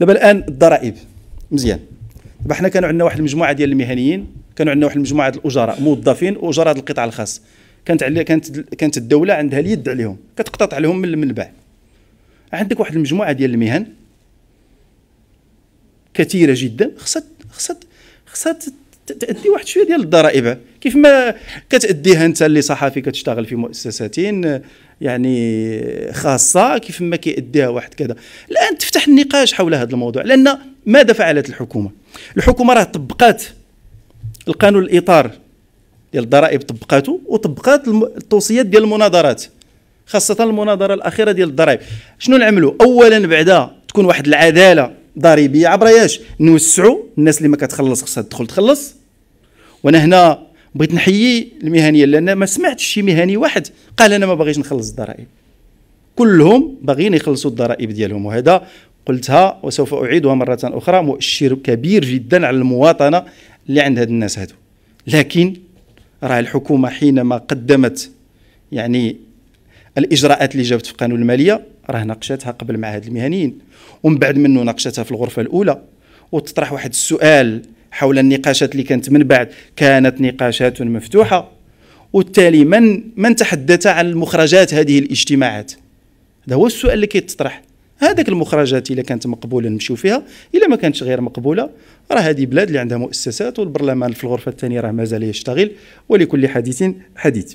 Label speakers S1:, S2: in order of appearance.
S1: دابا الان الضرائب مزيان دابا حنا كانوا عندنا واحد المجموعه ديال المهنيين كانوا عندنا واحد المجموعه ديال الاجراء موظفين واجراء القطاع الخاص كانت علي كانت كانت الدوله عندها اليد عليهم كتقتطع لهم من المنبع عندك واحد المجموعه ديال المهن كثيره جدا خصها خصها خصها تادي واحد شويه ديال الضرائب كيف ما كتاديها انت اللي صحفي كتشتغل في مؤسسات يعني خاصه كيف ما كياديها واحد كذا الان تفتح النقاش حول هذا الموضوع لان ماذا فعلت الحكومه الحكومه راه طبقات القانون الاطار ديال الضرائب طبقاته وطبقات التوصيات ديال المناظرات خاصه المناظره الاخيره ديال الضرائب شنو نعملوا اولا بعدا تكون واحد العداله ضريبيه عبر ياش نوسعوا الناس اللي ما كتخلص خصها تدخل تخلص وانا هنا بغيت نحيي المهنيه لان ما سمعتش شي مهني واحد قال انا ما باغيش نخلص الضرائب كلهم باغيين يخلصوا الضرائب ديالهم وهذا قلتها وسوف اعيدها مره اخرى مؤشر كبير جدا على المواطنه اللي عند هاد الناس هادو لكن راه الحكومه حينما قدمت يعني الاجراءات اللي جابت في قانون الماليه راه ناقشتها قبل مع هاد المهنيين ومن بعد منه ناقشتها في الغرفه الاولى وتطرح واحد السؤال حول النقاشات اللي كانت من بعد كانت نقاشات مفتوحة وبالتالي من من تحدث عن المخرجات هذه الاجتماعات هذا هو السؤال اللي كيتطرح هذاك المخرجات اذا كانت مقبوله نمشيو فيها الا ما كانتش غير مقبوله راه هذه بلاد اللي عندها مؤسسات والبرلمان في الغرفه الثانيه راه مازال يشتغل ولكل حديث حديث